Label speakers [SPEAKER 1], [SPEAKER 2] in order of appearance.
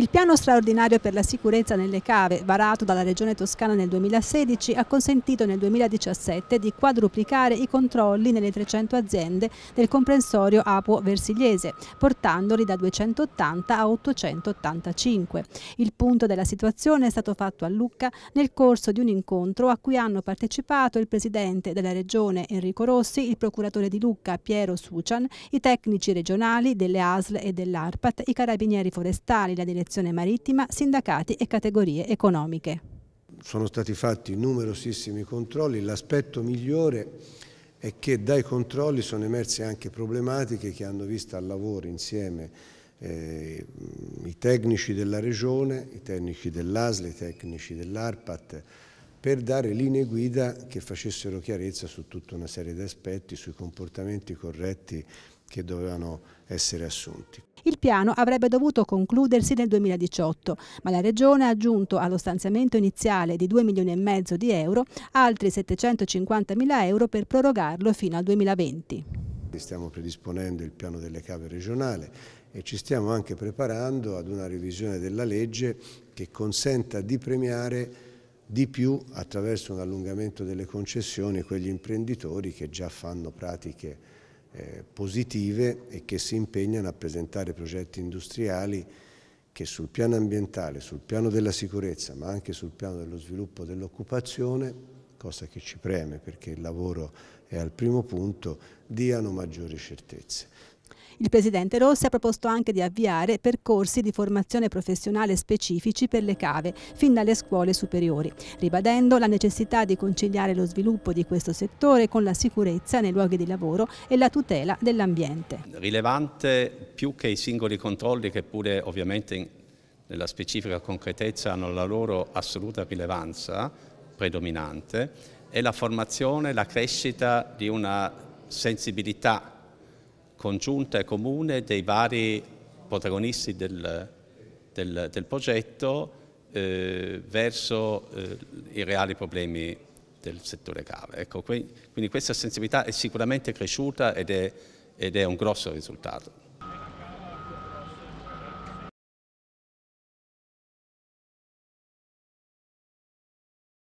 [SPEAKER 1] Il piano straordinario per la sicurezza nelle cave, varato dalla Regione Toscana nel 2016, ha consentito nel 2017 di quadruplicare i controlli nelle 300 aziende del comprensorio Apo-Versigliese, portandoli da 280 a 885. Il punto della situazione è stato fatto a Lucca nel corso di un incontro a cui hanno partecipato il Presidente della Regione Enrico Rossi, il Procuratore di Lucca Piero Sucian, i tecnici regionali delle ASL e dell'ARPAT, i Carabinieri Forestali, la Direzione navigazione marittima, sindacati e categorie economiche.
[SPEAKER 2] Sono stati fatti numerosissimi controlli, l'aspetto migliore è che dai controlli sono emerse anche problematiche che hanno visto al lavoro insieme eh, i tecnici della regione, i tecnici dell'ASL, i tecnici dell'ARPAT, per dare linee guida che facessero chiarezza su tutta una serie di aspetti, sui comportamenti corretti che dovevano essere assunti.
[SPEAKER 1] Il piano avrebbe dovuto concludersi nel 2018, ma la Regione ha aggiunto allo stanziamento iniziale di 2 milioni e mezzo di euro altri 750 mila euro per prorogarlo fino al 2020.
[SPEAKER 2] Stiamo predisponendo il piano delle cave regionale e ci stiamo anche preparando ad una revisione della legge che consenta di premiare di più attraverso un allungamento delle concessioni quegli imprenditori che già fanno pratiche eh, positive e che si impegnano a presentare progetti industriali che sul piano ambientale, sul piano della sicurezza, ma anche sul piano dello sviluppo dell'occupazione, cosa che ci preme perché il lavoro è al primo punto, diano maggiori certezze.
[SPEAKER 1] Il presidente Rossi ha proposto anche di avviare percorsi di formazione professionale specifici per le cave, fin dalle scuole superiori, ribadendo la necessità di conciliare lo sviluppo di questo settore con la sicurezza nei luoghi di lavoro e la tutela dell'ambiente.
[SPEAKER 3] Rilevante più che i singoli controlli che pure ovviamente nella specifica concretezza hanno la loro assoluta rilevanza predominante, è la formazione, la crescita di una sensibilità congiunta e comune dei vari protagonisti del, del, del progetto eh, verso eh, i reali problemi del settore cave. Ecco, quindi questa sensibilità è sicuramente cresciuta ed è, ed è un grosso risultato.